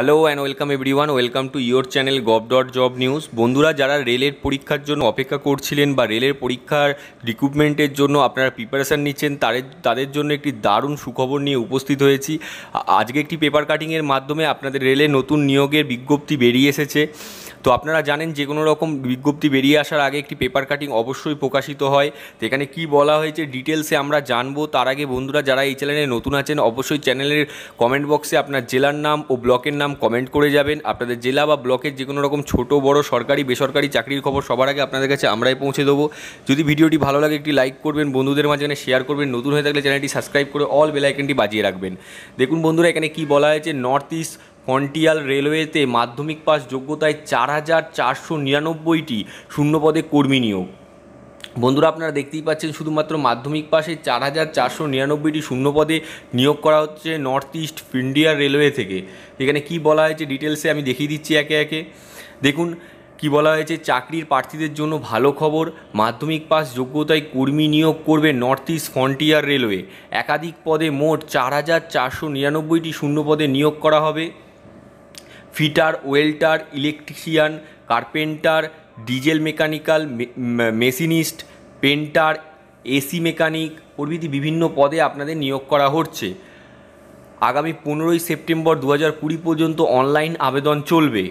hello and welcome one welcome to your channel gov dot job news বন্ধুরা যারা রেলের পরীক্ষার জন্য অপেক্ষা করছিলেন বা রেলের পরীক্ষার রিক্রুটমেন্টের জন্য আপনারা প্রিপারেশান নিচ্ছেন তাদের তাদের জন্য একটি দারুণ সুখবর নিয়ে উপস্থিত হয়েছি আজকে একটি পেপার কাটিংয়ের মাধ্যমে আপনাদের রেলে নতুন নিয়োগের বিজ্ঞপ্তি বেরিয়ে এসেছে তো আপনারা জানেন যে কোনো রকম বিজ্ঞপ্তি বেরিয়ে আসার আগে একটি পেপার কাটিং অবশ্যই প্রকাশিত হয় তো এখানে কী বলা হয়েছে ডিটেলসে আমরা জানবো তার আগে বন্ধুরা যারা এই চ্যানেলে নতুন আছেন অবশ্যই চ্যানেলের কমেন্ট বক্সে আপনার জেলার নাম ও ব্লকের নাম কমেন্ট করে যাবেন আপনাদের জেলা বা ব্লকের যে কোনো রকম ছোটো বড় সরকারি বেসরকারি চাকরির খবর সবার আগে আপনাদের কাছে আমরাই পৌঁছে দেবো যদি ভিডিওটি ভালো লাগে একটি লাইক করবেন বন্ধুদের মাঝখানে শেয়ার করবেন নতুন হয়ে থাকলে চ্যানেলটি সাবস্ক্রাইব করে অল বেলাইকনটি বাজিয়ে রাখবেন দেখুন বন্ধুরা এখানে কি বলা হয়েছে নর্থ ইস্ট কন্টিয়াল রেলওয়েতে মাধ্যমিক পাস যোগ্যতায় চার হাজার চারশো নিরানব্বইটি শূন্যপদে কর্মী নিয়োগ বন্ধুরা আপনারা দেখতেই পাচ্ছেন শুধুমাত্র মাধ্যমিক পাশে চার হাজার চারশো নিরানব্বইটি শূন্যপদে নিয়োগ করা হচ্ছে নর্থ ইস্ট ইন্ডিয়া রেলওয়ে থেকে এখানে কি বলা হয়েছে ডিটেলসে আমি দেখিয়ে দিচ্ছি একে একে দেখুন কি বলা হয়েছে চাকরির প্রার্থীদের জন্য ভালো খবর মাধ্যমিক পাস যোগ্যতায় কর্মী নিয়োগ করবে নর্থ ইস্ট ফ্রন্টিয়ার রেলওয়ে একাধিক পদে মোট চার হাজার চারশো নিরানব্বইটি শূন্যপদে নিয়োগ করা হবে fitter welder electrician carpenter diesel mechanical machinist painter AC mechanic প্রভৃতি বিভিন্ন পদে আপনাদের নিয়োগ করা হচ্ছে আগামী পনেরোই সেপ্টেম্বর দু হাজার কুড়ি পর্যন্ত অনলাইন আবেদন চলবে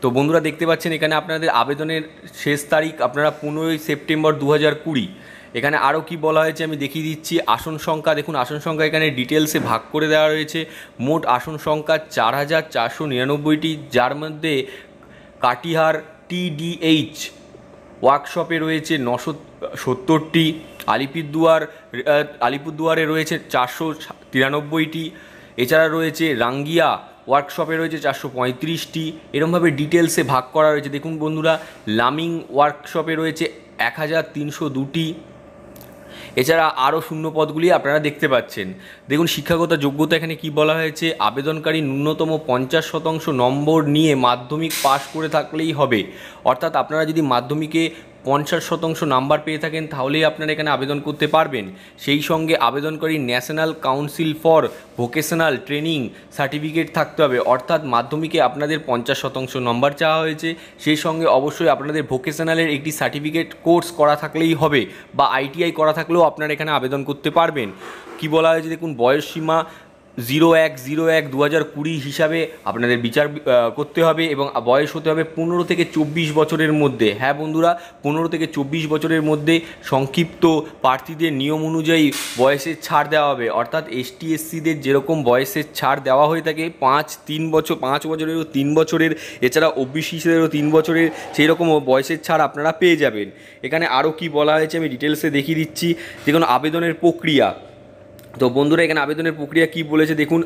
তো বন্ধুরা দেখতে পাচ্ছেন এখানে আপনাদের আবেদনের শেষ তারিখ আপনারা পনেরোই সেপ্টেম্বর দু হাজার কুড়ি এখানে আরও কি বলা হয়েছে আমি দেখিয়ে দিচ্ছি আসন সংখ্যা দেখুন আসন সংখ্যা এখানে ডিটেলসে ভাগ করে দেওয়া রয়েছে মোট আসন সংখ্যা চার হাজার চারশো নিরানব্বইটি যার মধ্যে কাটিহার টিডিএইচ ওয়ার্কশপে রয়েছে নশো সত্তরটি আলিপুরদুয়ার আলিপুরদুয়ারে রয়েছে চারশো তিরানব্বইটি এছাড়া রয়েছে রাঙ্গিয়া ওয়ার্কশপে রয়েছে চারশো পঁয়ত্রিশটি এরমভাবে ডিটেলসে ভাগ করা রয়েছে দেখুন বন্ধুরা লামিং ওয়ার্কশপে রয়েছে এক হাজার তিনশো দুটি এছাড়া আরও শূন্য পদগুলি আপনারা দেখতে পাচ্ছেন দেখুন শিক্ষাগত যোগ্যতা এখানে কি বলা হয়েছে আবেদনকারী ন্যূনতম পঞ্চাশ শতাংশ নম্বর নিয়ে মাধ্যমিক পাশ করে থাকলেই হবে অর্থাৎ আপনারা যদি মাধ্যমিকে পঞ্চাশ শতাংশ নাম্বার পেয়ে থাকেন তাহলেই আপনারা এখানে আবেদন করতে পারবেন সেই সঙ্গে আবেদনকারী national council for vocational training certificate থাকতে হবে অর্থাৎ মাধ্যমিকে আপনাদের পঞ্চাশ শতাংশ নম্বর চাওয়া হয়েছে সেই সঙ্গে অবশ্যই আপনাদের ভোকেশনালের একটি সার্টিফিকেট কোর্স করা থাকলেই হবে বা আইটিআই করা থাকলেও আপনারা এখানে আবেদন করতে পারবেন কি বলা হয়েছে দেখুন বয়সসীমা জিরো এক জিরো এক দু হাজার কুড়ি হিসাবে আপনাদের বিচার করতে হবে এবং বয়স হতে হবে পনেরো থেকে চব্বিশ বছরের মধ্যে হ্যাঁ বন্ধুরা পনেরো থেকে চব্বিশ বছরের মধ্যে সংক্ষিপ্ত প্রার্থীদের নিয়ম অনুযায়ী বয়সের ছাড় দেওয়া হবে অর্থাৎ এসটি এসসিদের যেরকম বয়সের ছাড় দেওয়া হয়ে থাকে পাঁচ তিন বছর পাঁচ বছরেরও তিন বছরের এছাড়া হিসেবেও তিন বছরের সেই রকম বয়সের ছাড় আপনারা পেয়ে যাবেন এখানে আরও কি বলা হয়েছে আমি ডিটেলসে দেখিয়ে দিচ্ছি যে কোনো আবেদনের প্রক্রিয়া তো বন্ধুরা এখানে আবেদনের প্রক্রিয়া কি বলেছে দেখুন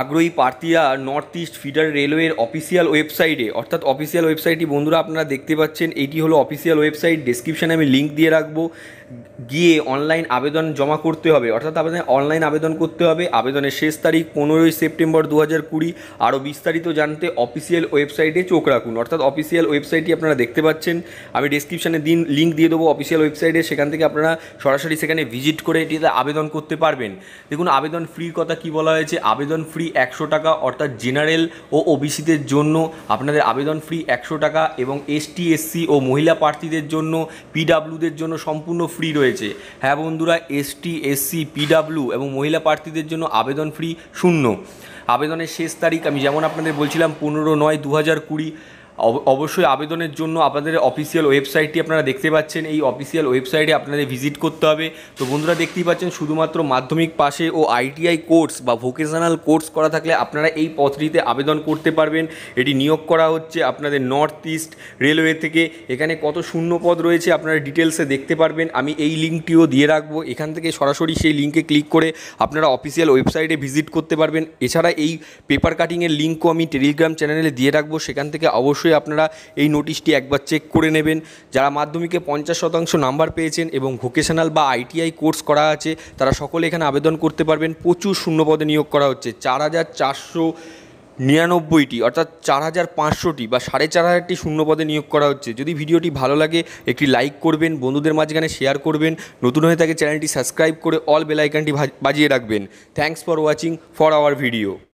আগ্রহী পার্তিয়া নর্থ ইস্ট ফিডার রেলওয়ের অফিসিয়াল ওয়েবসাইটে অর্থাৎ অফিসিয়াল ওয়েবসাইটটি বন্ধুরা আপনারা দেখতে পাচ্ছেন এটি হলো অফিসিয়াল ওয়েবসাইট ডিসক্রিপশানে আমি লিঙ্ক দিয়ে রাখবো গিয়ে অনলাইন আবেদন জমা করতে হবে অর্থাৎ আপনাদের অনলাইন আবেদন করতে হবে আবেদনের শেষ তারিখ পনেরোই সেপ্টেম্বর দু হাজার কুড়ি আরও বিস্তারিত জানতে অফিসিয়াল ওয়েবসাইটে চোখ রাখুন অর্থাৎ অফিসিয়াল ওয়েবসাইটটি আপনারা দেখতে পাচ্ছেন আমি ডিসক্রিপশানে দিন লিঙ্ক দিয়ে দেবো অফিসিয়াল ওয়েবসাইটে সেখান থেকে আপনারা সরাসরি সেখানে ভিজিট করে এটিতে আবেদন করতে পারবেন দেখুন আবেদন ফ্রি কথা কি বলা হয়েছে আবেদন ফ্রি একশো টাকা অর্থাৎ জেনারেল ও ওবিসিদের জন্য আপনাদের আবেদন ফ্রি একশো টাকা এবং এসটি এসসি ও মহিলা প্রার্থীদের জন্য পিডাব্লিউদের জন্য সম্পূর্ণ ফ্রি ফ্রি রয়েছে হ্যাঁ বন্ধুরা এসটি এসসি পিডাব্লিউ এবং মহিলা প্রার্থীদের জন্য আবেদন ফ্রি শূন্য আবেদনের শেষ তারিখ আমি যেমন আপনাদের বলছিলাম পনেরো নয় দু হাজার কুড়ি অবশ্যই আবেদনের জন্য আপনাদের অফিসিয়াল ওয়েবসাইটটি আপনারা দেখতে পাচ্ছেন এই অফিসিয়াল ওয়েবসাইটে আপনাদের ভিজিট করতে হবে তো বন্ধুরা দেখতেই পাচ্ছেন শুধুমাত্র মাধ্যমিক পাশে ও আইটিআই কোর্স বা ভোকেশনাল কোর্স করা থাকলে আপনারা এই পথটিতে আবেদন করতে পারবেন এটি নিয়োগ করা হচ্ছে আপনাদের নর্থ ইস্ট রেলওয়ে থেকে এখানে কত শূন্য পদ রয়েছে আপনারা ডিটেলসে দেখতে পারবেন আমি এই লিঙ্কটিও দিয়ে রাখবো এখান থেকে সরাসরি সেই লিঙ্কে ক্লিক করে আপনারা অফিসিয়াল ওয়েবসাইটে ভিজিট করতে পারবেন এছাড়া এই পেপার কাটিংয়ের লিঙ্কও আমি টেলিগ্রাম চ্যানেলে দিয়ে রাখবো সেখান থেকে অবশ্যই অবশ্যই আপনারা এই নোটিশটি একবার চেক করে নেবেন যারা মাধ্যমিকে পঞ্চাশ শতাংশ নাম্বার পেয়েছেন এবং ভোকেশনাল বা আইটিআই কোর্স করা আছে তারা সকলে এখানে আবেদন করতে পারবেন প্রচুর শূন্যপদে নিয়োগ করা হচ্ছে চার হাজার চারশো নিরানব্বইটি অর্থাৎ চার হাজার পাঁচশোটি বা সাড়ে চার হাজারটি শূন্যপদে নিয়োগ করা হচ্ছে যদি ভিডিওটি ভালো লাগে একটি লাইক করবেন বন্ধুদের মাঝখানে শেয়ার করবেন নতুন হয়ে থাকে চ্যানেলটি সাবস্ক্রাইব করে অল বেলাইকানটি বাজিয়ে রাখবেন thanks for watching for our video